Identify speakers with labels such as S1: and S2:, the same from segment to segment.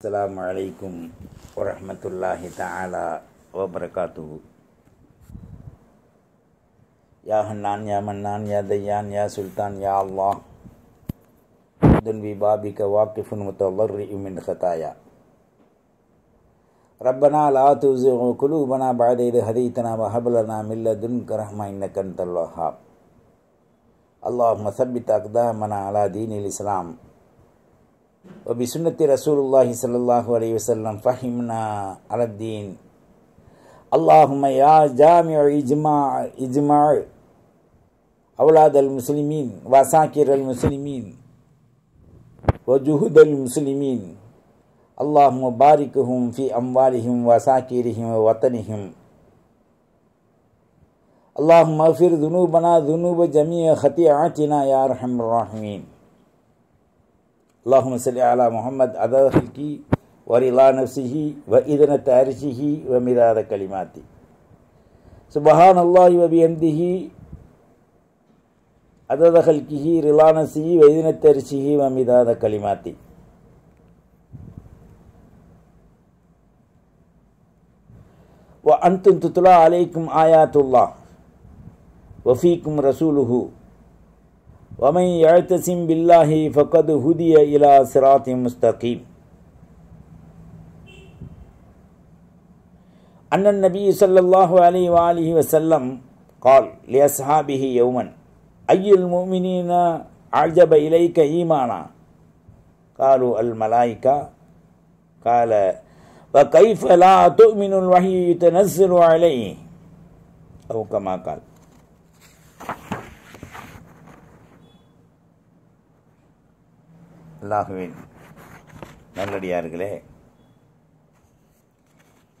S1: السلام عليكم ورحمة الله تعالى وبركاته يا هنان يا منان يا ديان يا سلطان يا الله عبد ببابك واقف متضرع من خطايا ربنا لا تزغ قلوبنا بعد إذ هديتنا وهب لنا من لدنك رحمة إنك أنت الوهاب اللهم ثبت أقدامنا على دين الإسلام وبسنة رسول الله صلى الله عليه وسلم فهمنا على الدين اللهم يا جامع إجماع إجماع أولاد المسلمين وساكر المسلمين وجهود المسلمين اللهم باركهم في أموالهم وساكرهم ووطنهم اللهم اغفر ذنوبنا ذنوب جميع خطيئاتنا يا أرحم الراحمين اللهم صل على محمد عدد خلقي ورلا نفسه وإذن تارشه ومداد كلماته سبحان الله وبيمده عدد خلقه رلا نفسه وإذن تارشه ومداد كلماته وأنتم تتلى عليكم آيات الله وفيكم رسوله ومن يعتصم بالله فقد هدي إلى صراط مستقيم أن النبي صلى الله عليه وآله وسلم قال لأصحابه يوما أي المؤمنين أعجب إليك إيمانا قالوا الملائكة قال وكيف لا تؤمن الوحي تنزل عليه أو كما قال அல்லாஹுவின் நல்லடியார்களே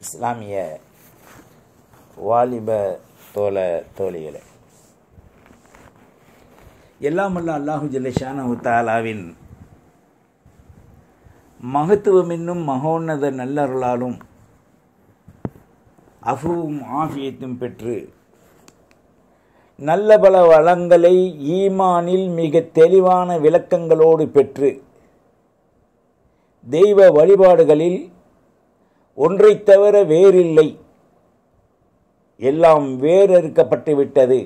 S1: இஸ்லாமிய வாலிப தோழ தோழிகளே எல்லாம் அல்ல அல்லாஹு ஜல்லேஷான உத்தாலாவின் மகத்துவமென்னும் மகோன்னத நல்லருளாலும் அஃபுவும் ஆஃபியத்தும் பெற்று நல்ல பல வளங்களை ஈமானில் மிக தெளிவான விளக்கங்களோடு பெற்று தெய்வ வழிபாடுகளில் ஒன்றை தவிர வேறில்லை எல்லாம் வேறறுக்கப்பட்டுவிட்டது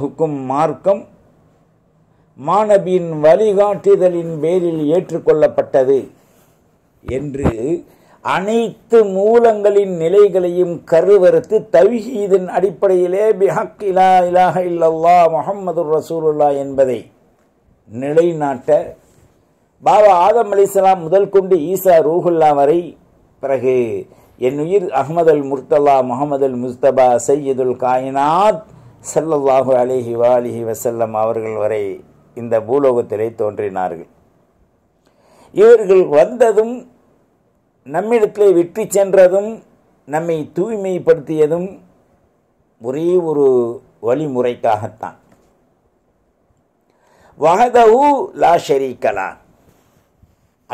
S1: ஹுக்கும் மார்க்கம் மாணவியின் வழிகாட்டுதலின் பேரில் ஏற்றுக்கொள்ளப்பட்டது என்று அனைத்து மூலங்களின் நிலைகளையும் கருவறுத்து தவிஹீதின் அடிப்படையிலே பிஹக் இலா இலாஹ இல்லல்லா முகம்மது ரசூலுல்லா என்பதை நிலைநாட்ட பாபா ஆதம் அலிஸ்லாம் முதல் கொண்டு ஈசா ரூஹுல்லா வரை பிறகு என் உயிர் அஹமது அல் முர்தல்லா முகமது அல் முஸ்தபா சையதுல் காயினாத் சல்லல்லாஹு அலிஹி வாலிஹி வசல்லம் அவர்கள் வரை இந்த பூலோகத்திலே தோன்றினார்கள் இவர்கள் வந்ததும் நம்மிடத்திலே விற்றி சென்றதும் நம்மை தூய்மைப்படுத்தியதும் ஒரே ஒரு வழிமுறைக்காகத்தான் வஹதவு லா ஷரீக்கலா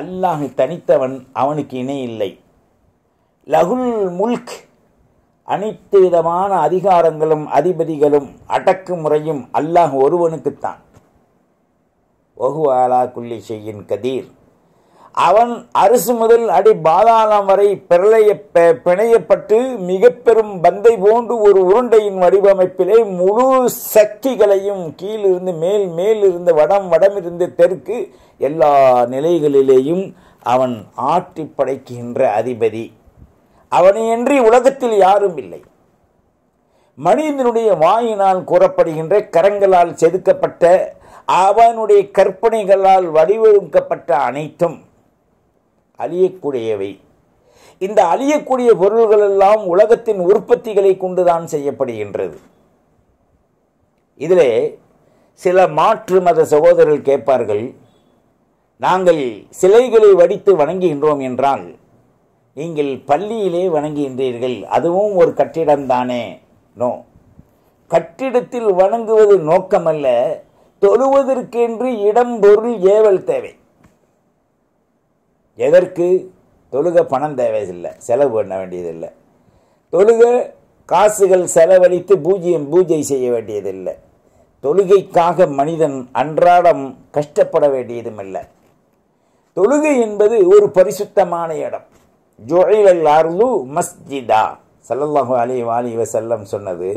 S1: அல்லாஹ் தனித்தவன் அவனுக்கு இணை இல்லை லகுல் முல்க் அனைத்து விதமான அதிகாரங்களும் அதிபதிகளும் அடக்குமுறையும் அல்லாஹ் ஒருவனுக்குத்தான் ஒஹு ஆலா குல்லி செய்யின் கதீர் அவன் அரசு முதல் அடி பாதாளம் வரை பிரளைய பிணையப்பட்டு மிக பெரும் பந்தை போன்று ஒரு உருண்டையின் வடிவமைப்பிலே முழு சக்திகளையும் கீழிருந்து மேல் மேலிருந்து வடம் வடமிருந்து தெற்கு எல்லா நிலைகளிலேயும் அவன் ஆட்டி படைக்கின்ற அதிபதி அவனையன்றி உலகத்தில் யாரும் இல்லை மனிதனுடைய வாயினால் கூறப்படுகின்ற கரங்களால் செதுக்கப்பட்ட அவனுடைய கற்பனைகளால் வடிவமைக்கப்பட்ட அனைத்தும் அழியக்கூடியவை இந்த அழியக்கூடிய பொருள்கள் எல்லாம் உலகத்தின் உற்பத்திகளை கொண்டுதான் செய்யப்படுகின்றது இதிலே சில மாற்று மத சகோதரர்கள் கேட்பார்கள் நாங்கள் சிலைகளை வடித்து வணங்குகின்றோம் என்றால் நீங்கள் பள்ளியிலே வணங்குகின்றீர்கள் அதுவும் ஒரு கட்டிடம்தானே நோ கட்டிடத்தில் வணங்குவது நோக்கமல்ல தொழுவதற்கென்று இடம் பொருள் ஏவல் தேவை எதற்கு தொழுக பணம் தேவையில்லை செலவு பண்ண வேண்டியதில்லை தொழுக காசுகள் செலவழித்து பூஜ்யம் பூஜை செய்ய வேண்டியதில்லை தொழுகைக்காக மனிதன் அன்றாடம் கஷ்டப்பட வேண்டியதும் இல்லை தொழுகை என்பது ஒரு பரிசுத்தமான இடம் ஜொழிலல் அருளு மஸ்ஜிதா சல்லல்லாஹு அலி வாலி வசல்லம் சொன்னது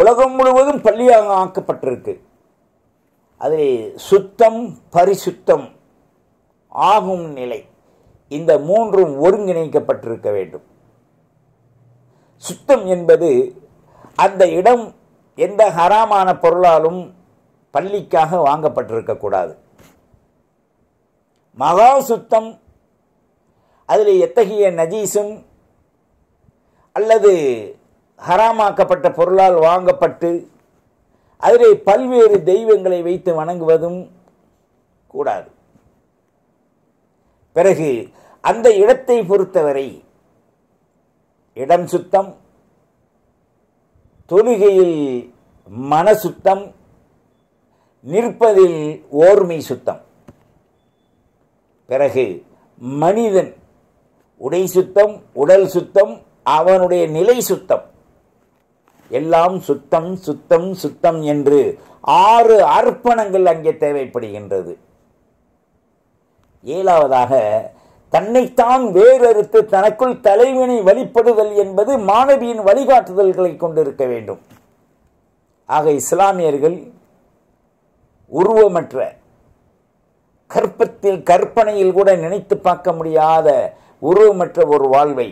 S1: உலகம் முழுவதும் பள்ளியாக ஆக்கப்பட்டிருக்கு அதில் சுத்தம் பரிசுத்தம் ஆகும் நிலை இந்த மூன்றும் ஒருங்கிணைக்கப்பட்டிருக்க வேண்டும் சுத்தம் என்பது அந்த இடம் எந்த ஹராமான பொருளாலும் பள்ளிக்காக வாங்கப்பட்டிருக்கக்கூடாது மகா சுத்தம் அதில் எத்தகைய நஜீசும் அல்லது ஹராமாக்கப்பட்ட பொருளால் வாங்கப்பட்டு அதிலே பல்வேறு தெய்வங்களை வைத்து வணங்குவதும் கூடாது பிறகு அந்த இடத்தை பொறுத்தவரை இடம் சுத்தம் தொழுகையில் மன சுத்தம் நிற்பதில் ஓர்மை சுத்தம் பிறகு மனிதன் உடை சுத்தம் உடல் சுத்தம் அவனுடைய நிலை சுத்தம் எல்லாம் சுத்தம் சுத்தம் சுத்தம் என்று ஆறு அர்ப்பணங்கள் அங்கே தேவைப்படுகின்றது ஏழாவதாக தன்னைத்தான் வேறறுத்து தனக்குள் தலைவினை வழிபடுதல் என்பது மாணவியின் வழிகாட்டுதல்களை கொண்டிருக்க வேண்டும் ஆக இஸ்லாமியர்கள் உருவமற்ற கற்பத்தில் கற்பனையில் கூட நினைத்து பார்க்க முடியாத உருவமற்ற ஒரு வாழ்வை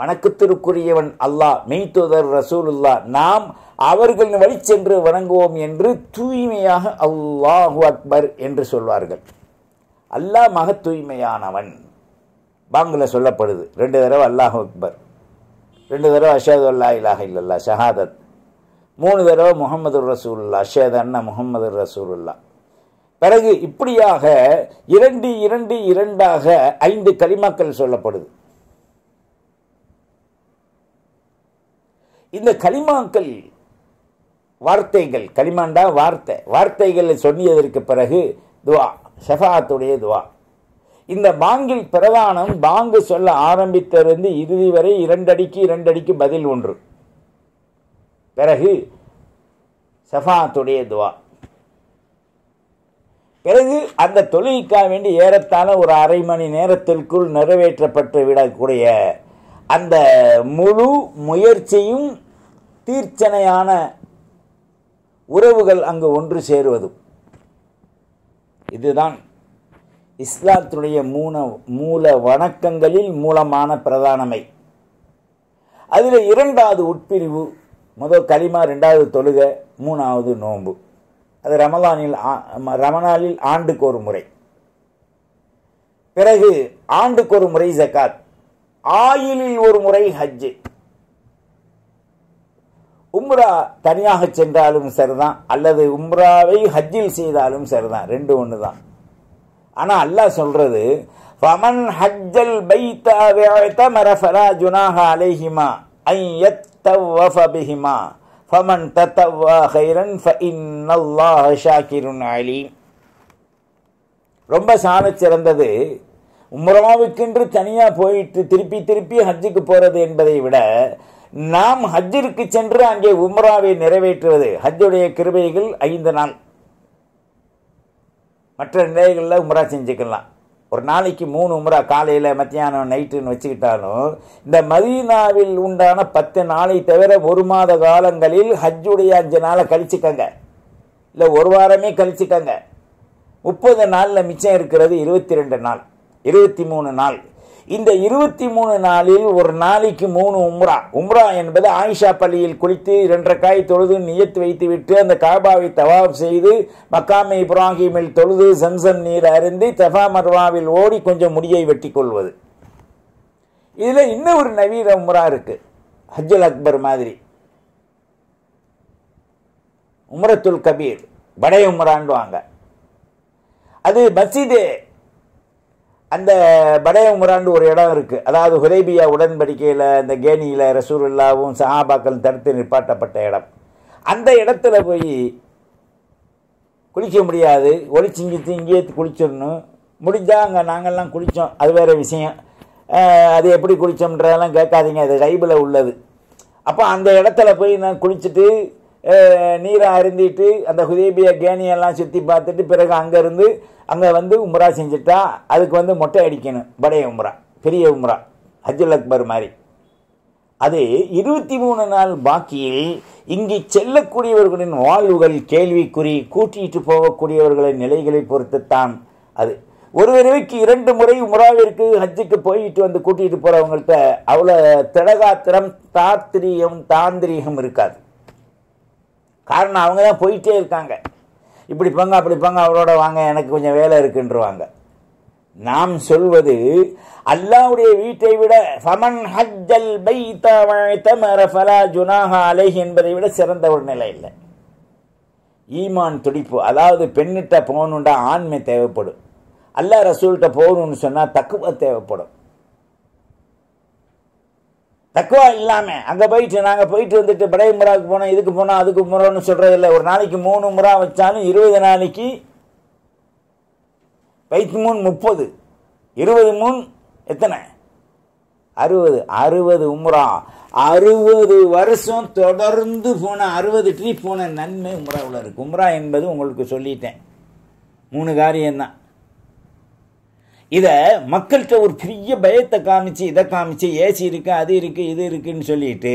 S1: வணக்கத்திற்குரியவன் அல்லாஹ் மெய்த்துதர் ரசூலுல்லா நாம் அவர்களின் வழி சென்று வணங்குவோம் என்று தூய்மையாக அல்லாஹு அக்பர் என்று சொல்வார்கள் அல்லாஹ் மக தூய்மையானவன் பாங்கில் சொல்லப்படுது ரெண்டு தடவை அல்லாஹ் அக்பர் ரெண்டு தடவை அஷாது அல்லா இலாஹ இல்லல்லா ஷஹாதத் மூணு தடவை முகமது ரசூல்லா அஷேத் அண்ணா முகமது ரசூல்லா பிறகு இப்படியாக இரண்டு இரண்டு இரண்டாக ஐந்து கலிமாக்கள் சொல்லப்படுது இந்த கலிமாக்கள் வார்த்தைகள் களிமாண்டா வார்த்தை வார்த்தைகளை சொன்னியதற்கு பிறகு துவா ஷெஃபாத்துடைய துவா இந்த பாங்கில் பிரதானம் பாங்கு சொல்ல ஆரம்பித்திருந்து இறுதி வரை இரண்டடிக்கு இரண்டடிக்கு பதில் ஒன்று பிறகு சஃபாத்துடைய துவா பிறகு அந்த தொழிலுக்காக வேண்டி ஏறத்தாழ ஒரு அரை மணி நேரத்திற்குள் நிறைவேற்றப்பட்டு விடக்கூடிய அந்த முழு முயற்சியும் தீர்ச்சனையான உறவுகள் அங்கு ஒன்று சேருவதும் இதுதான் இஸ்லாத்தினுடைய மூல மூல வணக்கங்களில் மூலமான பிரதானமை அதில் இரண்டாவது உட்பிரிவு முதல் கலிமா ரெண்டாவது தொழுக மூணாவது நோன்பு அது ரமலானில் ரமணாலில் ஆண்டுக்கு ஒரு முறை பிறகு ஆண்டுக்கு ஒரு முறை ஜக்காத் ஆயிலில் ஒரு முறை ஹஜ்ஜு உம்ரா தனியாக சென்றாலும் சரிதான் அல்லது உம்ராவை ஹஜ்ஜில் செய்தாலும் சரிதான் ரெண்டு ஒன்று தான் ஆனால் அல்லாஹ் சொல்கிறது ஃபமன் ஹஜ்ஜல் பைத்த மரஃபரா ஜுனாஹ அலைஹிமா ஐ யத்தவ்வஃப பிஹிமா ஃபமன் தத்தவ்வா ஹைரன் ஃப அல்லாஹ் ஷாகிருன் அலீம் ரொம்ப சாண சிறந்தது உம்ராவுக்கென்று தனியாக போயிட்டு திருப்பி திருப்பி ஹஜ்ஜுக்கு போகிறது என்பதை விட நாம் ஹஜ்ஜிற்கு சென்று அங்கே உம்ராவை நிறைவேற்றுவது ஹஜ்ஜுடைய கிருபைகள் ஐந்து நாள் மற்ற நிலைகளில் உம்ரா செஞ்சுக்கலாம் ஒரு நாளைக்கு மூணு உம்ரா காலையில் மத்தியானம் நைட்டுன்னு வச்சுக்கிட்டாலும் இந்த மதீனாவில் உண்டான பத்து நாளை தவிர ஒரு மாத காலங்களில் ஹஜ்ஜுடைய அஞ்சு நாளை கழிச்சுக்கங்க இல்லை ஒரு வாரமே கழிச்சுக்கங்க முப்பது நாளில் மிச்சம் இருக்கிறது இருபத்தி ரெண்டு நாள் இருபத்தி மூணு நாள் இந்த இருபத்தி மூணு நாளில் ஒரு நாளைக்கு மூணு உம்ரா உம்ரா என்பது ஆயிஷா பள்ளியில் குளித்து இரண்டரை காய் தொழுது நியத்து விட்டு அந்த காபாவை தவாப் செய்து மக்காமை இப்ராஹிமில் தொழுது சம்சம் நீர் அருந்தி தஃபா மர்வாவில் ஓடி கொஞ்சம் முடியை வெட்டி கொள்வது இதில் இன்னும் ஒரு நவீன உம்ரா இருக்குது ஹஜ்ஜல் அக்பர் மாதிரி உமரத்துல் கபீர் படைய உமரான்வாங்க அது மசிதே அந்த படைய முராண்டு ஒரு இடம் இருக்குது அதாவது ஹுரேபியா உடன்படிக்கையில் இந்த கேனியில் ரசூல்லாவும் சஹாபாக்கள் தடுத்து நிப்பாட்டப்பட்ட இடம் அந்த இடத்துல போய் குளிக்க முடியாது ஒளிச்சிங்கி இங்கேயே குளிச்சிடணும் முடிஞ்சால் அங்கே நாங்கள்லாம் குளித்தோம் அது வேறு விஷயம் அது எப்படி குளித்தோம்ன்றதெல்லாம் கேட்காதீங்க அது கைபில் உள்ளது அப்போ அந்த இடத்துல போய் நான் குளிச்சுட்டு நீரை அருந்திட்டு அந்த ஹுதேபிய கேணியெல்லாம் சுற்றி பார்த்துட்டு பிறகு அங்கேருந்து அங்கே வந்து உம்ரா செஞ்சுட்டா அதுக்கு வந்து மொட்டை அடிக்கணும் படைய உம்ரா பெரிய உம்ரா ஹஜுல் அக்பர் மாதிரி அது இருபத்தி மூணு நாள் பாக்கியில் இங்கு செல்லக்கூடியவர்களின் வாழ்வுகள் கேள்விக்குறி கூட்டிட்டு போகக்கூடியவர்களின் நிலைகளை பொறுத்துத்தான் அது ஒரு விரைவுக்கு இரண்டு முறை உமராவிற்கு ஹஜ்ஜுக்கு போயிட்டு வந்து கூட்டிகிட்டு போகிறவங்கள்ட்ட அவ்வளோ திடகாத்திரம் தாத்திரியம் தாந்திரிகம் இருக்காது காரணம் அவங்க தான் போயிட்டே இருக்காங்க இப்படி பங்க அப்படி பங்க அவரோட வாங்க எனக்கு கொஞ்சம் வேலை இருக்குன்றவாங்க நாம் சொல்வது அல்லாவுடைய வீட்டை விட ஃபமன் ஹஜ்ஜல் பைத்த வாழ்த்தமர ஃபலா ஜுனாஹா அலைஹ் என்பதை விட சிறந்த ஒரு நிலை இல்லை ஈமான் துடிப்பு அதாவது பெண்ணிட்ட போகணுண்டா ஆண்மை தேவைப்படும் அல்லா ரசூல்கிட்ட போகணும்னு சொன்னால் தக்குவ தேவைப்படும் தக்குவா இல்லாமல் அங்கே போயிட்டு நாங்கள் போயிட்டு வந்துட்டு படை முறாவுக்கு போனோம் இதுக்கு போனோம் அதுக்கு முறோன்னு சொல்கிறதில்ல ஒரு நாளைக்கு மூணு முறா வச்சாலும் இருபது நாளைக்கு பைத்து மூணு முப்பது இருபது மூணு எத்தனை அறுபது அறுபது உம்ரா அறுபது வருஷம் தொடர்ந்து போன அறுபது ட்ரிப் போன நன்மை உம்ராவில் இருக்குது உம்ரா என்பது உங்களுக்கு சொல்லிட்டேன் மூணு காரியம்தான் இதை மக்கள்கிட்ட ஒரு பெரிய பயத்தை காமிச்சு இதை காமிச்சு ஏசி இருக்குது அது இருக்குது இது இருக்குதுன்னு சொல்லிட்டு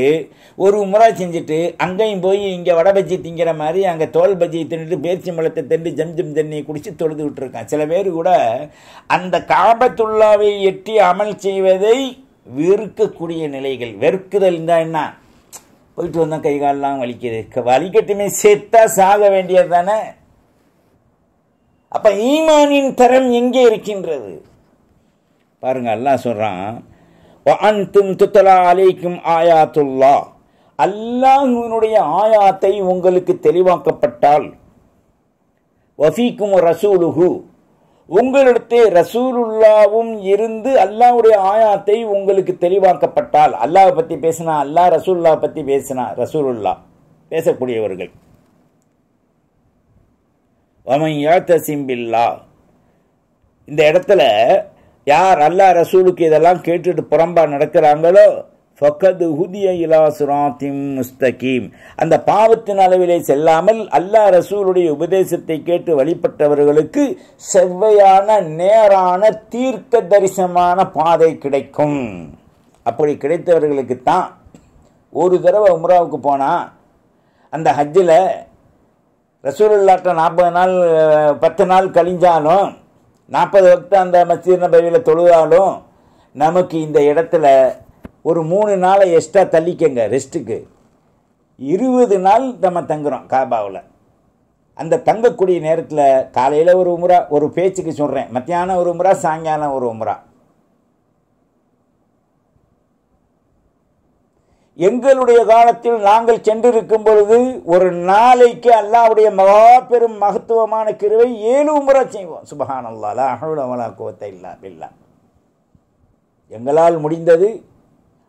S1: ஒரு முறை செஞ்சுட்டு அங்கேயும் போய் இங்கே வடை பஜ்ஜி திங்கிற மாதிரி அங்கே தோல் பஜ்ஜி தின்னுட்டு பேச்சு மலத்தை திண்டு ஜம் ஜம் தண்ணியை குடித்து தொழுது விட்டுருக்கான் சில பேர் கூட அந்த காபத்துள்ளாவை எட்டி அமல் செய்வதை வெறுக்கக்கூடிய நிலைகள் வெறுக்குதல் தான் என்ன போயிட்டு வந்தால் கை காலெலாம் வலிக்குது வலிக்கட்டுமே சேர்த்தா சாக வேண்டியது தானே அப்போ ஈமானின் தரம் எங்கே இருக்கின்றது பாருங்கள் அல்லாஹ் சொல்கிறான் அன்தும் துத்தலா அலைக்கும் ஆயாத்துல்லா அல்லாஹினுடைய ஆயாத்தை உங்களுக்கு தெளிவாக்கப்பட்டால் வசிக்கும் ரசூலுஹு உங்களிடத்தே ரசூலுல்லாவும் இருந்து அல்லாவுடைய ஆயாத்தை உங்களுக்கு தெளிவாக்கப்பட்டால் அல்லாவை பற்றி பேசினா அல்லா ரசூல்லா பற்றி பேசினா ரசூலுல்லா பேசக்கூடியவர்கள் ஒமையா தசிம்பில்லா இந்த இடத்துல யார் அல்லா ரசூலுக்கு இதெல்லாம் கேட்டுட்டு புறம்பா நடக்கிறாங்களோ ஃபக்கது ஹுதிய இலா சுராத்திம் முஸ்தகீம் அந்த பாவத்தின் அளவிலே செல்லாமல் அல்லா ரசூலுடைய உபதேசத்தை கேட்டு வழிபட்டவர்களுக்கு செவ்வையான நேரான தீர்க்க தரிசனமான பாதை கிடைக்கும் அப்படி கிடைத்தவர்களுக்கு தான் ஒரு தடவை உம்ராவுக்கு போனால் அந்த ஹஜ்ஜில் ரசூலுல்லாட்ட நாற்பது நாள் பத்து நாள் கழிஞ்சாலும் நாற்பது வக்து அந்த மஸ்ஜித் நபவியில் தொழுதாலும் நமக்கு இந்த இடத்துல ஒரு மூணு நாளை எக்ஸ்ட்ரா தள்ளிக்கங்க ரெஸ்ட்டுக்கு இருபது நாள் நம்ம தங்குறோம் காபாவில் அந்த தங்கக்கூடிய நேரத்தில் காலையில் ஒரு முறை ஒரு பேச்சுக்கு சொல்கிறேன் மத்தியானம் ஒரு முறை சாயங்காலம் ஒரு முறை எங்களுடைய காலத்தில் நாங்கள் சென்றிருக்கும் பொழுது ஒரு நாளைக்கு அல்லாவுடைய மகா பெரும் மகத்துவமான கிருவை ஏழு முறை செய்வோம் சுபஹான் அல்லாலா அகலவலா கோத்தை எங்களால் முடிந்தது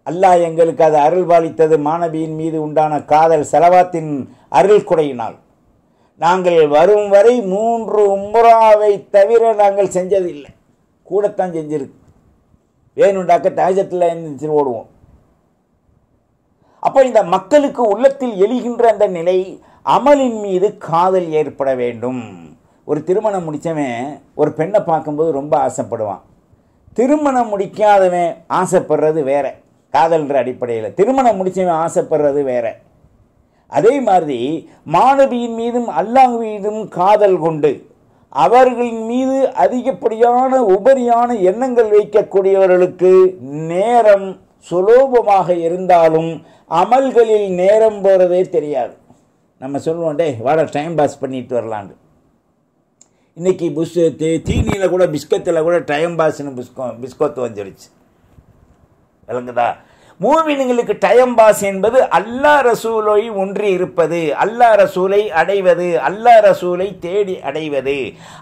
S1: அல்லாஹ் எங்களுக்கு அது அருள் பாலித்தது மாணவியின் மீது உண்டான காதல் செலவாத்தின் அருள் குடையினால் நாங்கள் வரும் வரை மூன்று உம்ராவை தவிர நாங்கள் செஞ்சதில்லை கூடத்தான் செஞ்சிருக்கு வேணுண்டாக்க தாஜத்தில் ஓடுவோம் அப்போ இந்த மக்களுக்கு உள்ளத்தில் எழுகின்ற அந்த நிலை அமலின் மீது காதல் ஏற்பட வேண்டும் ஒரு திருமணம் முடித்தவன் ஒரு பெண்ணை பார்க்கும்போது ரொம்ப ஆசைப்படுவான் திருமணம் முடிக்காதவன் ஆசைப்படுறது வேற காதல்ன்ற அடிப்படையில் திருமணம் முடித்தவன் ஆசைப்படுறது வேற அதே மாதிரி மாணவியின் மீதும் அல்லாங் மீதும் காதல் கொண்டு அவர்களின் மீது அதிகப்படியான உபரியான எண்ணங்கள் வைக்கக்கூடியவர்களுக்கு நேரம் சுலோபமாக இருந்தாலும் அமல்களில் நேரம் போகிறதே தெரியாது நம்ம சொல்லுவோம் டே வாட டைம் பாஸ் பண்ணிட்டு வரலான் இன்றைக்கி புஷ் தீனியில் கூட பிஸ்கத்தில் கூட டைம் பாஸ்னு பிஸ்கோ பிஸ்கோத்து வந்துடுச்சு விளங்குதா மூவினுங்களுக்கு டைம் பாஸ் என்பது அல்லா ரசூலை ஒன்றி இருப்பது அல்லா ரசூலை அடைவது அல்லா ரசூலை தேடி அடைவது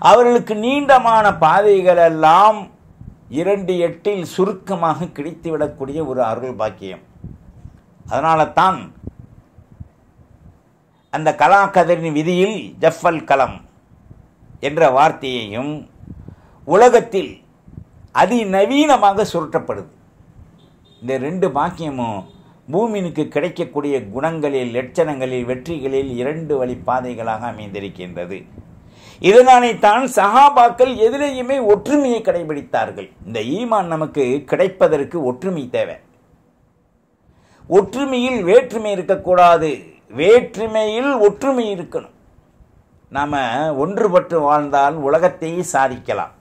S1: அவர்களுக்கு நீண்டமான பாதைகளெல்லாம் இரண்டு எட்டில் சுருக்கமாக கிடைத்துவிடக்கூடிய ஒரு அருள் பாக்கியம் அதனால தான் அந்த கலா விதியில் ஜஃபல் கலம் என்ற வார்த்தையையும் உலகத்தில் அதிநவீனமாக சுருட்டப்படுது இந்த ரெண்டு பாக்கியமும் பூமினுக்கு கிடைக்கக்கூடிய குணங்களில் லட்சணங்களில் வெற்றிகளில் இரண்டு வழி பாதைகளாக அமைந்திருக்கின்றது தான் சஹாபாக்கள் எதிரையுமே ஒற்றுமையை கடைபிடித்தார்கள் இந்த ஈமான் நமக்கு கிடைப்பதற்கு ஒற்றுமை தேவை ஒற்றுமையில் வேற்றுமை இருக்கக்கூடாது வேற்றுமையில் ஒற்றுமை இருக்கணும் நாம் ஒன்றுபட்டு வாழ்ந்தால் உலகத்தை சாதிக்கலாம்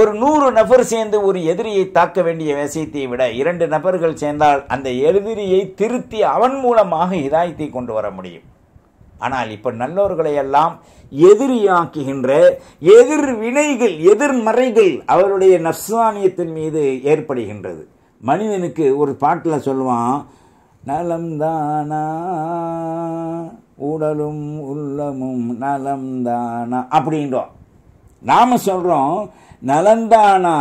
S1: ஒரு நூறு நபர் சேர்ந்து ஒரு எதிரியை தாக்க வேண்டிய விஷயத்தை விட இரண்டு நபர்கள் சேர்ந்தால் அந்த எதிரியை திருத்தி அவன் மூலமாக இதாயத்தை கொண்டு வர முடியும் ஆனால் இப்போ நல்லோர்களை எல்லாம் எதிரியாக்குகின்ற எதிர்வினைகள் எதிர்மறைகள் அவருடைய நப்சானியத்தின் மீது ஏற்படுகின்றது மனிதனுக்கு ஒரு பாட்டில் சொல்லுவான் நலம் தானா உடலும் உள்ளமும் நலம் தானா அப்படின்றோம் நாம் சொல்கிறோம் நலந்தானா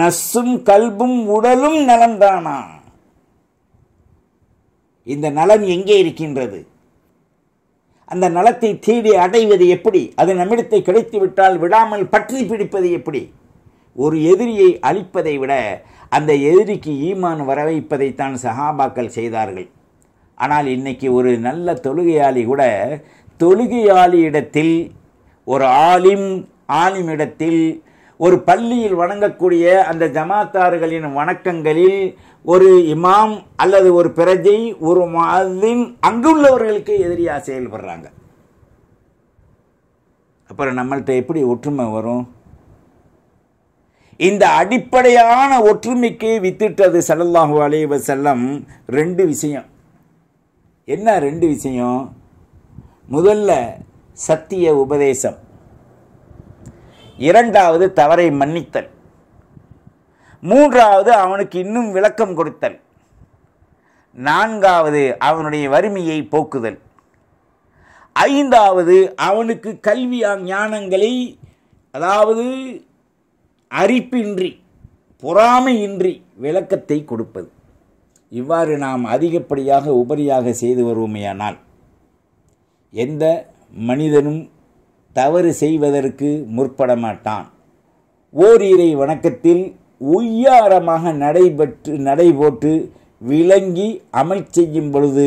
S1: நஸ்ஸும் கல்பும் உடலும் நலந்தானா இந்த நலம் எங்கே இருக்கின்றது அந்த நலத்தை தேடி அடைவது எப்படி அது நம்மிடத்தை கிடைத்துவிட்டால் விடாமல் பற்றி பிடிப்பது எப்படி ஒரு எதிரியை அழிப்பதை விட அந்த எதிரிக்கு ஈமான் வர வைப்பதைத்தான் சஹாபாக்கள் செய்தார்கள் ஆனால் இன்றைக்கி ஒரு நல்ல தொழுகையாளி கூட தொழுகையாளியிடத்தில் ஒரு ஆலிம் ஆலிமிடத்தில் ஒரு பள்ளியில் வணங்கக்கூடிய அந்த ஜமாத்தார்களின் வணக்கங்களில் ஒரு இமாம் அல்லது ஒரு பிரஜை ஒரு மாதின் அங்குள்ளவர்களுக்கு எதிரியாக செயல்படுறாங்க அப்புறம் நம்மள்கிட்ட எப்படி ஒற்றுமை வரும் இந்த அடிப்படையான ஒற்றுமைக்கு வித்திட்டது சல்லல்லாஹு அலைவ செல்லம் ரெண்டு விஷயம் என்ன ரெண்டு விஷயம் முதல்ல சத்திய உபதேசம் இரண்டாவது தவறை மன்னித்தல் மூன்றாவது அவனுக்கு இன்னும் விளக்கம் கொடுத்தல் நான்காவது அவனுடைய வறுமையை போக்குதல் ஐந்தாவது அவனுக்கு கல்வியா ஞானங்களை அதாவது அரிப்பின்றி பொறாமையின்றி விளக்கத்தை கொடுப்பது இவ்வாறு நாம் அதிகப்படியாக உபரியாக செய்து வருவோமேயானால் எந்த மனிதனும் தவறு செய்வதற்கு முற்பட மாட்டான் ஓரிரை வணக்கத்தில் உய்யாரமாக நடைபெற்று நடைபோட்டு விளங்கி அமல் செய்யும் பொழுது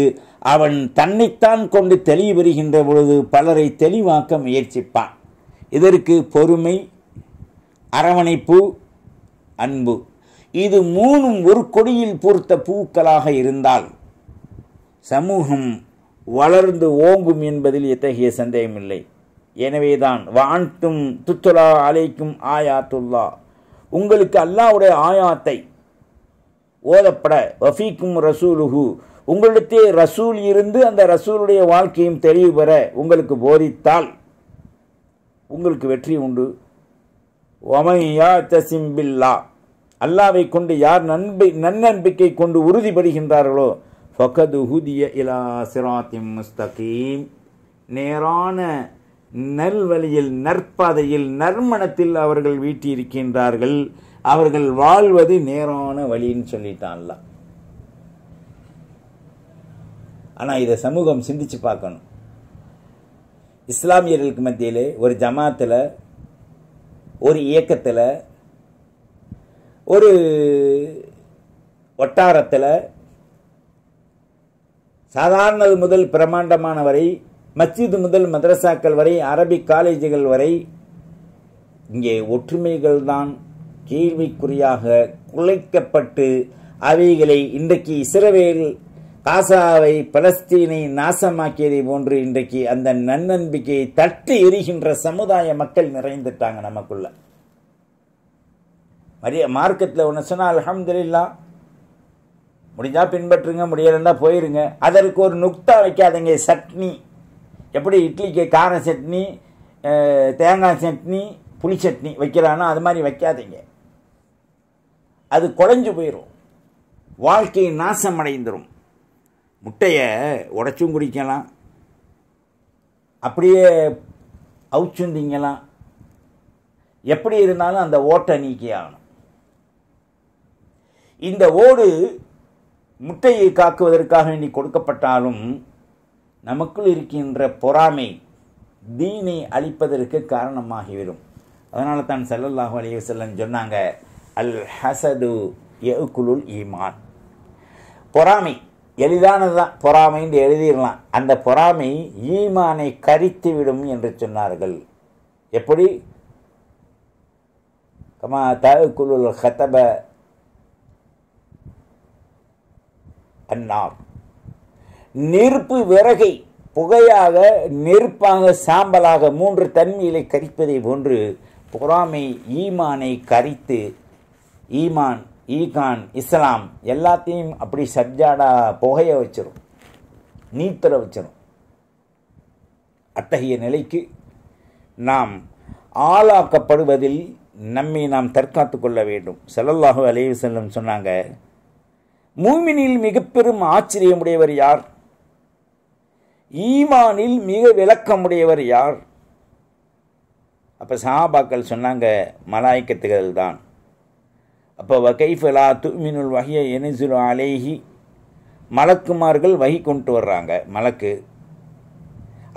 S1: அவன் தன்னைத்தான் கொண்டு தெளிவு பெறுகின்ற பொழுது பலரை தெளிவாக்க முயற்சிப்பான் இதற்கு பொறுமை அரவணைப்பு அன்பு இது மூணும் ஒரு கொடியில் பூர்த்த பூக்களாக இருந்தால் சமூகம் வளர்ந்து ஓங்கும் என்பதில் எத்தகைய சந்தேகமில்லை எனவேதான் வாண்டும் துத்துலா அலைக்கும் ஆயாத்துல்லா உங்களுக்கு அல்லாவுடைய ஆயாத்தை ஓதப்பட வஃபீக்கும் ரசூலுகு உங்களிடத்தே ரசூல் இருந்து அந்த ரசூலுடைய வாழ்க்கையும் தெளிவு பெற உங்களுக்கு போதித்தால் உங்களுக்கு வெற்றி உண்டு ஒமையா தசிம்பில்லா அல்லாவை கொண்டு யார் நன்பை நன்னம்பிக்கை கொண்டு உறுதிப்படுகின்றார்களோ ஃபகது ஹுதிய இலா சிராத்திம் முஸ்தகீம் நேரான நல்வழியில் நற்பாதையில் நர்மணத்தில் அவர்கள் வீட்டியிருக்கின்றார்கள் அவர்கள் வாழ்வது நேரான வழின்னு சொல்லிட்டான்ல ஆனால் இதை சமூகம் சிந்திச்சு பார்க்கணும் இஸ்லாமியர்களுக்கு மத்தியிலே ஒரு ஜமாத்தில் ஒரு இயக்கத்தில் ஒரு வட்டாரத்தில் சாதாரணது முதல் பிரமாண்டமான வரை மஸ்ஜிது முதல் மதரசாக்கள் வரை அரபிக் காலேஜுகள் வரை இங்கே ஒற்றுமைகள் தான் கேள்விக்குறியாக குலைக்கப்பட்டு அவைகளை இன்றைக்கு இஸ்ரவேல் காசாவை பலஸ்தீனை நாசமாக்கியதை போன்று இன்றைக்கு அந்த நன்னம்பிக்கையை தட்டி எரிகின்ற சமுதாய மக்கள் நிறைந்துட்டாங்க நமக்குள்ள மரிய மார்க்கத்தில் ஒன்று சொன்னால் அலமதுல்லா முடிஞ்சால் பின்பற்றுங்க முடியலன்னா போயிருங்க அதற்கு ஒரு நுக்தா வைக்காதங்க சட்னி எப்படி இட்லிக்கு கார சட்னி தேங்காய் சட்னி புளி சட்னி வைக்கிறானோ அது மாதிரி வைக்காதீங்க அது குழஞ்சு போயிடும் வாழ்க்கை நாசம் அடைந்துடும் முட்டையை உடச்சும் குடிக்கலாம் அப்படியே அவுச்சும் திங்கலாம் எப்படி இருந்தாலும் அந்த ஓட்டை நீக்கி ஆகணும் இந்த ஓடு முட்டையை காக்குவதற்காக நீ கொடுக்கப்பட்டாலும் நமக்குள் இருக்கின்ற பொறாமை தீனை அழிப்பதற்கு காரணமாகிவிடும் அதனால தான் செல்லல்லாஹு அலைய செல்லன் சொன்னாங்க அல் ஹசது எகுலுல் ஈமான் பொறாமை எளிதானது தான் பொறாமைன்னு எழுதிடலாம் அந்த பொறாமை ஈமானை கரித்து விடும் என்று சொன்னார்கள் எப்படி கமா தாக்குலுல் ஹத்தப அண்ணா நெருப்பு விறகை புகையாக நெருப்பாக சாம்பலாக மூன்று தன்மையிலே கரிப்பதை போன்று பொறாமை ஈமானை கரித்து ஈமான் ஈகான் இஸ்லாம் எல்லாத்தையும் அப்படி சப்ஜாடா புகைய வச்சிடும் நீத்தர வச்சிடும் அத்தகைய நிலைக்கு நாம் ஆளாக்கப்படுவதில் நம்மை நாம் தற்காத்து கொள்ள வேண்டும் செல்லல்லாஹு அலைவு செல்லும் சொன்னாங்க மூமினில் மிக பெரும் ஆச்சரியமுடையவர் யார் ஈமானில் மிக விளக்கமுடையவர் யார் அப்போ சஹாபாக்கள் சொன்னாங்க மலாய்க்கத்துகள் தான் அப்போ வகைஃபலா துமினுல் வகையை எனிசுல் அலேஹி மலக்குமார்கள் வகி கொண்டு வர்றாங்க மலக்கு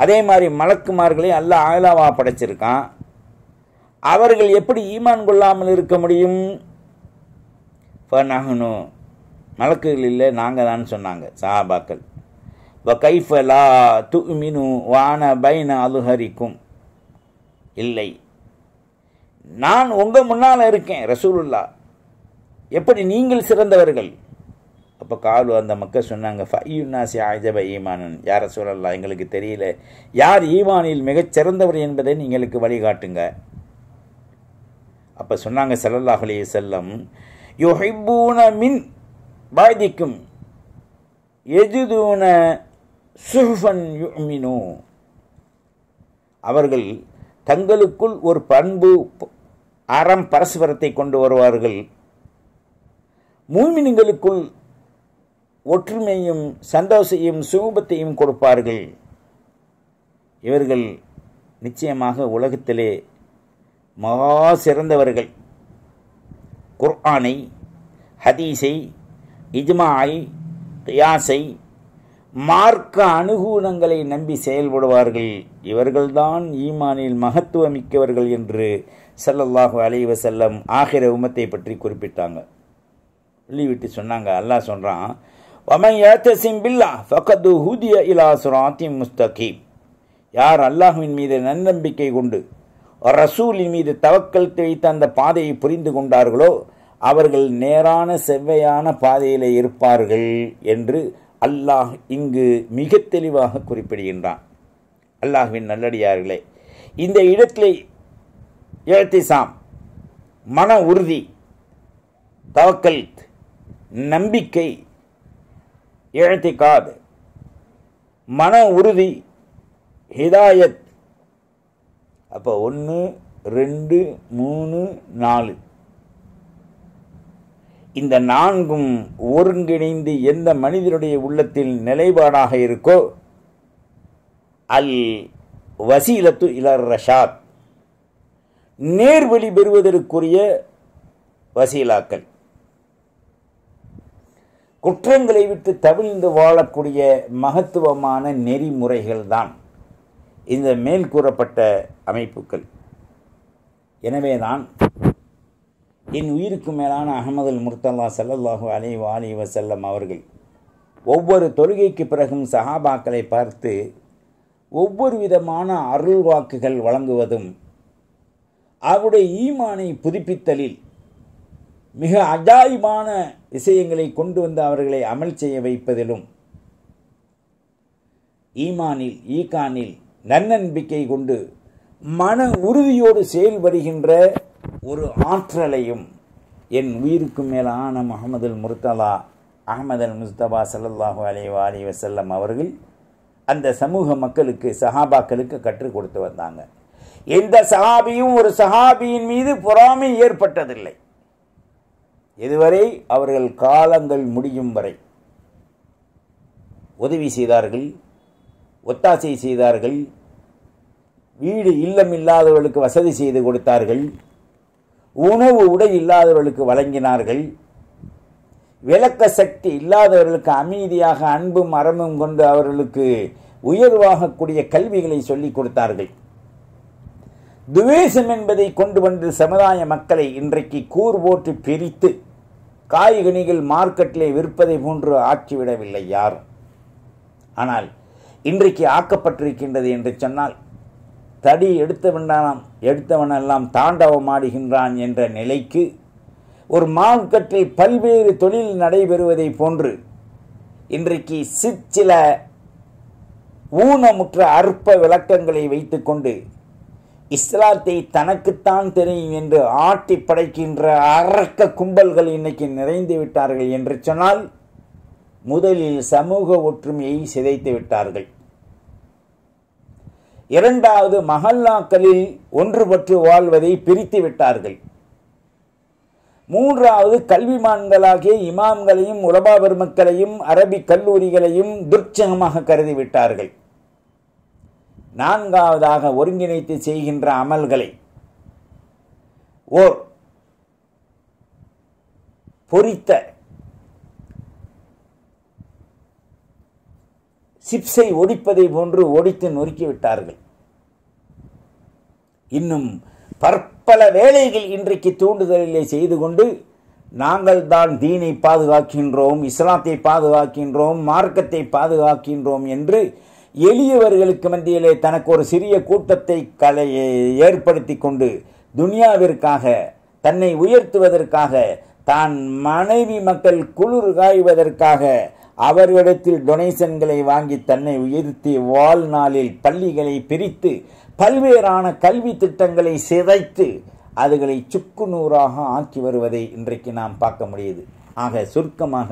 S1: அதே மாதிரி மலக்குமார்களை அல்ல ஆயலாவா படைச்சிருக்கான் அவர்கள் எப்படி ஈமான் கொள்ளாமல் இருக்க முடியும் ஃபனஹனு மலக்குகள் இல்லை நாங்கள் தான் சொன்னாங்க சஹாபாக்கள் வ கைஃபலா துமினு வான பைன அலுஹரிக்கும் இல்லை நான் உங்கள் முன்னால் இருக்கேன் ரசூலுல்லா எப்படி நீங்கள் சிறந்தவர்கள் அப்போ காலு அந்த மக்கள் சொன்னாங்க ஃபையுன்னாசி ஆஜப ஈமானன் யாரை சொல்லலாம் எங்களுக்கு தெரியல யார் ஈமானில் மிகச் சிறந்தவர் என்பதை எங்களுக்கு வழிகாட்டுங்க அப்போ சொன்னாங்க சல்லல்லாஹ் அலி செல்லம் மின் பாதிக்கும் எஜுதூன சுஹன் யுமினு அவர்கள் தங்களுக்குள் ஒரு பண்பு அறம் பரஸ்பரத்தை கொண்டு வருவார்கள் மூமினிங்களுக்குள் ஒற்றுமையும் சந்தோஷையும் சுகூபத்தையும் கொடுப்பார்கள் இவர்கள் நிச்சயமாக உலகத்திலே மகா சிறந்தவர்கள் குர்ஆனை ஹதீஸை இஜ்மாயை தியாசை மார்க்க அனுகூலங்களை நம்பி செயல்படுவார்கள் இவர்கள்தான் ஈமானில் மகத்துவமிக்கவர்கள் என்று சல்லல்லாஹு அலைவசல்லம் ஆகிற உமத்தை பற்றி குறிப்பிட்டாங்க விட்டு சொன்னாங்க அல்லாஹ் சொல்கிறான் வமன் ஏத்தசிம் பில்லா ஃபகது ஹூதிய இலா சுராத்தி முஸ்தகீம் யார் அல்லாஹுவின் மீது நன்னம்பிக்கை கொண்டு ரசூலின் மீது தவக்கல் வைத்த அந்த பாதையை புரிந்து கொண்டார்களோ அவர்கள் நேரான செவ்வையான பாதையில் இருப்பார்கள் என்று அல்லாஹ் இங்கு மிக தெளிவாக குறிப்பிடுகின்றான் அல்லாஹுவின் நல்லடியார்களே இந்த இடத்திலே சாம் மன உறுதி தவக்கல் நம்பிக்கை இழத்திக்காது மன உறுதி ஹிதாயத் அப்போ ஒன்று ரெண்டு மூணு நாலு இந்த நான்கும் ஒருங்கிணைந்து எந்த மனிதனுடைய உள்ளத்தில் நிலைப்பாடாக இருக்கோ அல் வசீலத்து இலர் ரஷாத் நேர்வழி பெறுவதற்குரிய வசீலாக்கள் குற்றங்களை விட்டு தவிழ்ந்து வாழக்கூடிய மகத்துவமான நெறிமுறைகள் தான் இந்த மேல் கூறப்பட்ட அமைப்புகள் எனவேதான் என் உயிருக்கு மேலான அகமது முர்தல்லா சல்லல்லாஹு அலி வாலி வசல்லம் அவர்கள் ஒவ்வொரு தொழுகைக்கு பிறகும் சஹாபாக்களை பார்த்து ஒவ்வொரு விதமான அருள் வாக்குகள் வழங்குவதும் அவருடைய ஈமானை புதுப்பித்தலில் மிக அஜாயிமான விஷயங்களை கொண்டு வந்து அவர்களை அமல் செய்ய வைப்பதிலும் ஈமானில் ஈகானில் நன்னம்பிக்கை கொண்டு மன உறுதியோடு செயல்படுகின்ற வருகின்ற ஒரு ஆற்றலையும் என் உயிருக்கு மேலான முகமதுல் முர்தலா அல் முஸ்தபா சல்லாஹு அலே அலி வசல்லம் அவர்கள் அந்த சமூக மக்களுக்கு சஹாபாக்களுக்கு கற்றுக் கொடுத்து வந்தாங்க எந்த சஹாபியும் ஒரு சஹாபியின் மீது பொறாமை ஏற்பட்டதில்லை இதுவரை அவர்கள் காலங்கள் முடியும் வரை உதவி செய்தார்கள் ஒத்தாசை செய்தார்கள் வீடு இல்லம் இல்லாதவர்களுக்கு வசதி செய்து கொடுத்தார்கள் உணவு உடை இல்லாதவர்களுக்கு வழங்கினார்கள் விளக்க சக்தி இல்லாதவர்களுக்கு அமைதியாக அன்பும் அறமும் கொண்டு அவர்களுக்கு உயர்வாகக்கூடிய கல்விகளை சொல்லிக் கொடுத்தார்கள் துவேஷம் என்பதை கொண்டு வந்து சமுதாய மக்களை இன்றைக்கு கூர் போட்டு பிரித்து காய்கனிகள் மார்க்கெட்டிலே விற்பதை போன்று ஆற்றிவிடவில்லை யாரும் ஆனால் இன்றைக்கு ஆக்கப்பட்டிருக்கின்றது என்று சொன்னால் தடி எடுத்தவனாம் எடுத்தவனெல்லாம் தாண்டவமாடுகின்றான் என்ற நிலைக்கு ஒரு மார்க்கெட்டில் பல்வேறு தொழில் நடைபெறுவதை போன்று இன்றைக்கு சிற்சில ஊனமுற்ற அற்ப விளக்கங்களை வைத்துக்கொண்டு இஸ்லாத்தை தனக்குத்தான் தெரியும் என்று ஆட்டி படைக்கின்ற அரக்க கும்பல்கள் இன்னைக்கு நிறைந்து விட்டார்கள் என்று சொன்னால் முதலில் சமூக ஒற்றுமையை சிதைத்து விட்டார்கள் இரண்டாவது மஹல்லாக்களில் ஒன்றுபட்டு வாழ்வதை பிரித்து விட்டார்கள் மூன்றாவது கல்விமான்களாகிய இமாம்களையும் உலபா பெருமக்களையும் அரபிக் கல்லூரிகளையும் துர்ச்சகமாக கருதிவிட்டார்கள் நான்காவதாக ஒருங்கிணைத்து செய்கின்ற அமல்களை ஓர் பொறித்த சிப்ஸை ஒடிப்பதை போன்று ஒடித்து நொறுக்கிவிட்டார்கள் இன்னும் பற்பல வேலைகள் இன்றைக்கு தூண்டுதலிலே செய்து கொண்டு நாங்கள் தான் தீனை பாதுகாக்கின்றோம் இஸ்லாத்தை பாதுகாக்கின்றோம் மார்க்கத்தை பாதுகாக்கின்றோம் என்று எளியவர்களுக்கு மத்தியிலே தனக்கு ஒரு சிறிய கூட்டத்தை கலை ஏற்படுத்தி கொண்டு துனியாவிற்காக தன்னை உயர்த்துவதற்காக தான் மனைவி மக்கள் குளிர் காய்வதற்காக அவர்களிடத்தில் டொனேஷன்களை வாங்கி தன்னை உயர்த்தி வாழ்நாளில் பள்ளிகளை பிரித்து பல்வேறான கல்வி திட்டங்களை சிதைத்து அதுகளை சுக்கு நூறாக ஆக்கி வருவதை இன்றைக்கு நாம் பார்க்க முடியுது ஆக சுருக்கமாக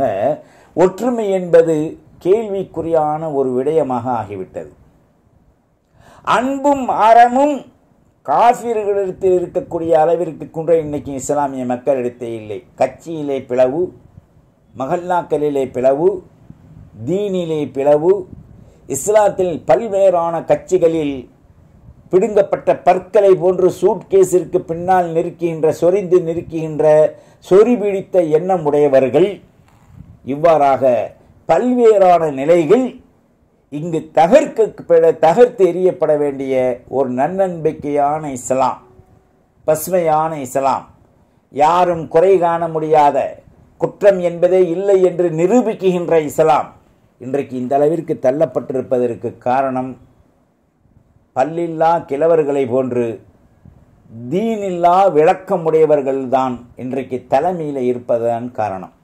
S1: ஒற்றுமை என்பது கேள்விக்குறியான ஒரு விடயமாக ஆகிவிட்டது அன்பும் அறமும் காஃபிர்களிடத்தில் இருக்கக்கூடிய அளவிற்கு கூட இன்னைக்கு இஸ்லாமிய மக்களிடத்தே இல்லை கட்சியிலே பிளவு மகல்லாக்களிலே பிளவு தீனிலே பிளவு இஸ்லாத்தில் பல்வேறான கட்சிகளில் பிடுங்கப்பட்ட பற்களை போன்று சூட்கேஸிற்கு பின்னால் நிற்கின்ற சொரிந்து நிற்கின்ற சொறி பிடித்த எண்ணம் உடையவர்கள் இவ்வாறாக பல்வேறான நிலைகள் இங்கு தகர்க்க தகர்த்து எரியப்பட வேண்டிய ஒரு நன்னம்பிக்கையான இஸ்லாம் பசுமையான இஸ்லாம் யாரும் குறை காண முடியாத குற்றம் என்பதே இல்லை என்று நிரூபிக்குகின்ற இஸ்லாம் இன்றைக்கு இந்த அளவிற்கு தள்ளப்பட்டிருப்பதற்கு காரணம் பல்லில்லா கிழவர்களை போன்று தீனில்லா விளக்கமுடையவர்கள்தான் இன்றைக்கு தலைமையில் இருப்பதுதான் காரணம்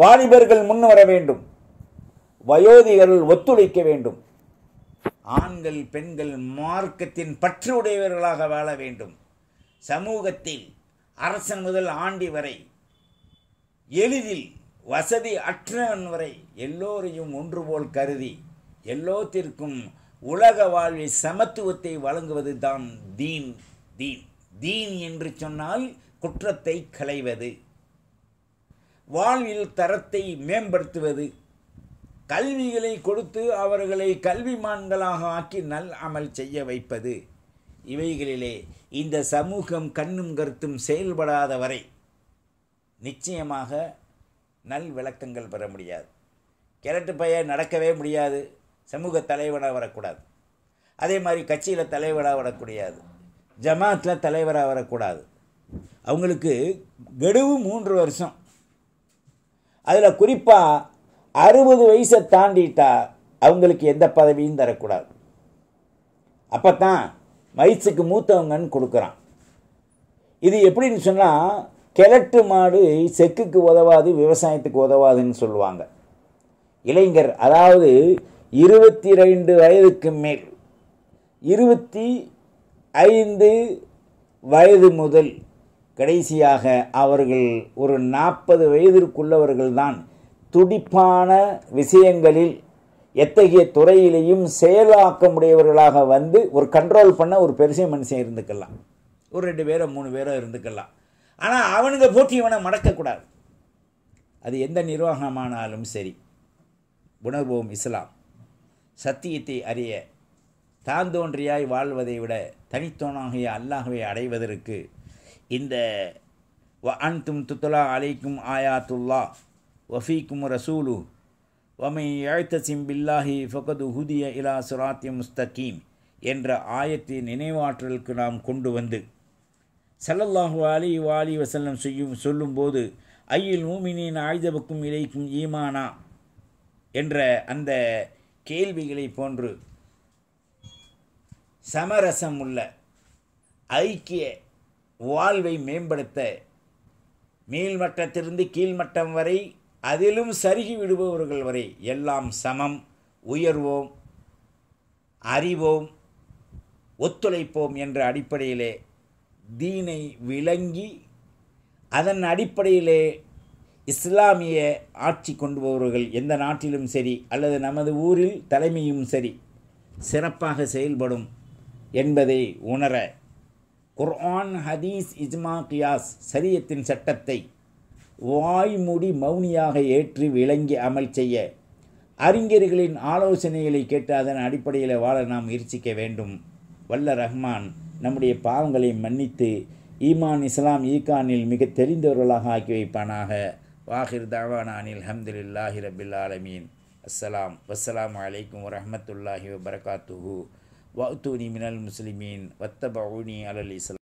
S1: வாலிபர்கள் முன் வர வேண்டும் வயோதிகர்கள் ஒத்துழைக்க வேண்டும் ஆண்கள் பெண்கள் மார்க்கத்தின் பற்று உடையவர்களாக வாழ வேண்டும் சமூகத்தில் அரசன் முதல் ஆண்டி வரை எளிதில் வசதி அற்றவன் வரை எல்லோரையும் ஒன்றுபோல் கருதி எல்லோத்திற்கும் உலக வாழ்வில் சமத்துவத்தை வழங்குவது தான் தீன் தீன் தீன் என்று சொன்னால் குற்றத்தை களைவது வாழ்வில் தரத்தை மேம்படுத்துவது கல்விகளை கொடுத்து அவர்களை கல்விமான்களாக ஆக்கி நல் அமல் செய்ய வைப்பது இவைகளிலே இந்த சமூகம் கண்ணும் கருத்தும் செயல்படாத வரை நிச்சயமாக நல் விளக்கங்கள் பெற முடியாது கிழட்டு பைய நடக்கவே முடியாது சமூக தலைவராக வரக்கூடாது அதே மாதிரி கட்சியில் தலைவராக வரக்கூடாது ஜமாத்தில் தலைவராக வரக்கூடாது அவங்களுக்கு கெடுவு மூன்று வருஷம் அதில் குறிப்பாக அறுபது வயசை தாண்டிட்டா அவங்களுக்கு எந்த பதவியும் தரக்கூடாது அப்போ தான் வயசுக்கு மூத்தவங்கன்னு கொடுக்குறான் இது எப்படின்னு சொன்னால் கிழட்டு மாடு செக்குக்கு உதவாது விவசாயத்துக்கு உதவாதுன்னு சொல்லுவாங்க இளைஞர் அதாவது இருபத்தி ரெண்டு வயதுக்கு மேல் இருபத்தி ஐந்து வயது முதல் கடைசியாக அவர்கள் ஒரு நாற்பது வயதிற்குள்ளவர்கள்தான் துடிப்பான விஷயங்களில் எத்தகைய துறையிலையும் செயலாக்கமுடையவர்களாக வந்து ஒரு கண்ட்ரோல் பண்ண ஒரு பெருசை மனுஷன் இருந்துக்கலாம் ஒரு ரெண்டு பேரோ மூணு பேரோ இருந்துக்கலாம் ஆனால் அவனுங்க போட்டி இவனை மடக்கக்கூடாது அது எந்த நிர்வாகமானாலும் சரி உணர்வோம் இஸ்லாம் சத்தியத்தை அறிய தாந்தோன்றியாய் வாழ்வதை விட தனித்தோனாகிய அல்லாகவே அடைவதற்கு இந்த வ அன்தும் துத்துலா அலைக்கும் ஆயாத்துல்லா வஃபீக்கும் ரசூலு வமை எழுத்தசிம் பில்லாஹி ஃபகது ஹுதிய இலா சுராத்தி முஸ்தகீம் என்ற ஆயத்தின் நினைவாற்றலுக்கு நாம் கொண்டு வந்து சல்லல்லாஹு அலி வாலி வசல்லம் செய்யும் சொல்லும்போது ஐயில் மூமினின் ஆயுதபுக்கும் இலைக்கும் ஈமானா என்ற அந்த கேள்விகளை போன்று சமரசம் உள்ள ஐக்கிய வாழ்வை மேம்படுத்த மீள்மட்டத்திலிருந்து கீழ்மட்டம் வரை அதிலும் சருகி விடுபவர்கள் வரை எல்லாம் சமம் உயர்வோம் அறிவோம் ஒத்துழைப்போம் என்ற அடிப்படையிலே தீனை விளங்கி அதன் அடிப்படையிலே இஸ்லாமிய ஆட்சி கொண்டு போபவர்கள் எந்த நாட்டிலும் சரி அல்லது நமது ஊரில் தலைமையும் சரி சிறப்பாக செயல்படும் என்பதை உணர குர்ஆன் ஹதீஸ் இஜ்மா கியாஸ் சரியத்தின் சட்டத்தை வாய்மூடி மௌனியாக ஏற்று விளங்கி அமல் செய்ய அறிஞர்களின் ஆலோசனைகளை கேட்டு அதன் அடிப்படையில் வாழ நாம் முயற்சிக்க வேண்டும் வல்ல ரஹ்மான் நம்முடைய பாவங்களை மன்னித்து ஈமான் இஸ்லாம் ஈகானில் மிக தெரிந்தவர்களாக ஆக்கி வைப்பானாக வாஹிர் தாவானானில் ஹம்துலில்லாஹி ரபில் ஆலமீன் அஸ்லாம் வஸ்லாம் வலைக்கம் வரமத்துல்லாஹி வபரகாத்துஹூ وأتوني من المسلمين واتبعوني على الإسلام